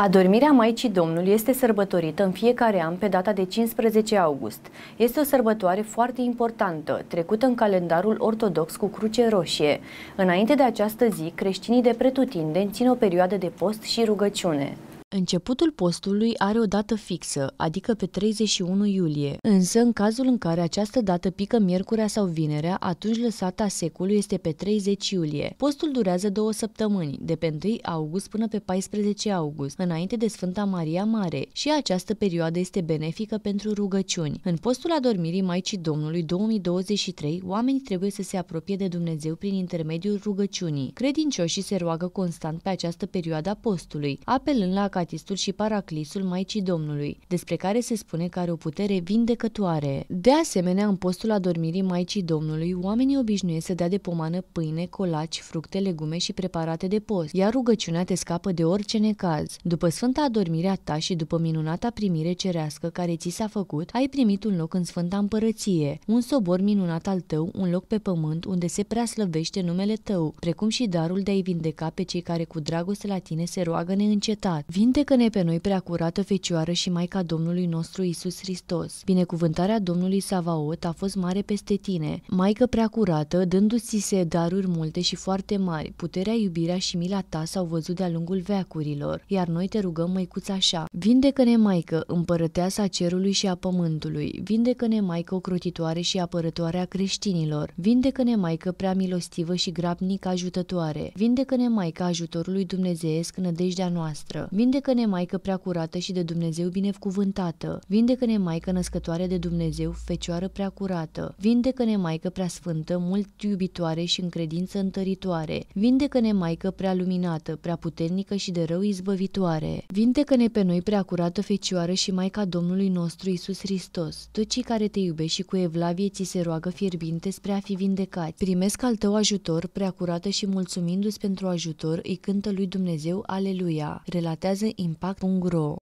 Adormirea Maicii Domnului este sărbătorită în fiecare an pe data de 15 august. Este o sărbătoare foarte importantă, trecută în calendarul ortodox cu cruce roșie. Înainte de această zi, creștinii de pretutindeni țin o perioadă de post și rugăciune. Începutul postului are o dată fixă, adică pe 31 iulie, însă în cazul în care această dată pică miercurea sau vinerea, atunci lăsata secului este pe 30 iulie. Postul durează două săptămâni, de pe 1 august până pe 14 august, înainte de Sfânta Maria Mare, și această perioadă este benefică pentru rugăciuni. În postul adormirii Maicii Domnului 2023, oamenii trebuie să se apropie de Dumnezeu prin intermediul rugăciunii. Credincioșii se roagă constant pe această perioadă a postului, apelând la Acatistul și Paraclisul Maicii Domnului, despre care se spune că are o putere vindecătoare. De asemenea, în postul adormirii Maicii Domnului, oamenii obișnuiesc să dea de pomană pâine, colaci, fructe, legume și preparate de post, iar rugăciunea te scapă de orice necaz. După Sfânta Adormirea ta și după minunata primire cerească care ți s-a făcut, ai primit un loc în Sfânta Împărăție, un sobor minunat al tău, un loc pe pământ unde se prea slăvește numele tău, precum și darul de a-i vindeca pe cei care cu dragoste la tine se roagă neîncetat. Vin Bindecă-ne pe noi, prea curată Fecioară și Maica Domnului nostru Isus Hristos. Binecuvântarea Domnului Savaot a fost mare peste tine. Maică prea curată, dându-ți se daruri multe și foarte mari, puterea, iubirea și mila ta s-au văzut de-a lungul veacurilor, iar noi te rugăm, Măicuța, așa. Vindecă-ne, Maică, împărăteasa cerului și a pământului. Vindecă-ne, Maică, ocrotitoare și apărătoare a creștinilor. Vindecă-ne, Maică, prea milostivă și grabnic ajutătoare. Vindecă-ne, Maică, ajutorului Dumnezeesc, nădejdea noastră. Vindecă Vindecă-ne, Maică prea curată și de Dumnezeu binecuvântată. Vindecă-ne, Maică născătoare de Dumnezeu, fecioară prea curată. Vindecă-ne, Maică prea sfântă, mult iubitoare și în credință întăritoare. Vindecă-ne, Maică prea luminată, prea puternică și de rău izbăvitoare. Vindecă-ne pe noi prea curată fecioară și Maica Domnului nostru Isus Hristos. Toți cei care te iubești și cu evlavie ți se roagă fierbinte spre a fi vindecați. Primesc al tău ajutor, prea curată și mulțumindu-ți pentru ajutor, îi cântă lui Dumnezeu Aleluia. Relatează Impact on growth.